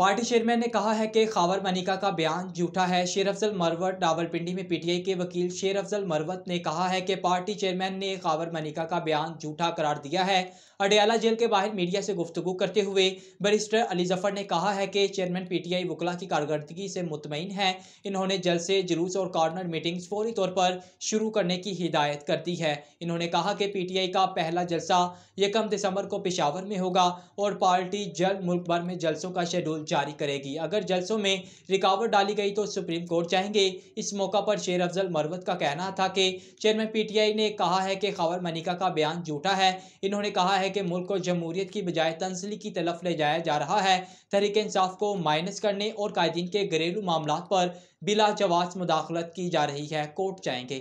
party chairman ने कहा है कि खावर मनिका का बयान झूठा है शेर अफजल मरवत डावलपिंडी में पीटीआई के वकील शेर अफजल मरवत ने कहा है कि पार्टी चेयरमैन ने खावर मनिका का बयान झूठा करार दिया है अडयाला जेल के बाहर मीडिया से गुफ्तगु करते हुए बरिस्टर अली जफर ने कहा है कि चेयरमैन पीटीआई वकला की कारकर्दगी से मुतमिन है इन्होंने जल्द से जुलूस और कॉर्नर मीटिंग्स फौरी तौर पर शुरू करने की हिदायत कर दी है इन्होंने कहा कि पीटीआई का पहला जलसा यकम दिसंबर को पेशावर में होगा और पार्टी जल्द मुल्क भर में जलसों का शेड्यूल जारी करेगी अगर जलसों में रिकावट डाली गई तो सुप्रीम कोर्ट जाएंगे इस मौका पर शेर अफजल मरवत का कहना था कि चेयरमैन पीटीआई ने कहा है कि खबर मनिका का बयान झूठा है इन्होंने कहा है कि मुल्क को जमहूरियत की बजाय तंसली की तरफ ले जाया जा रहा है तहरीक इंसाफ को माइनस करने और कायदीन के घरेलू मामला पर बिला जवाब मुदाखलत की जा रही है कोर्ट जाएंगे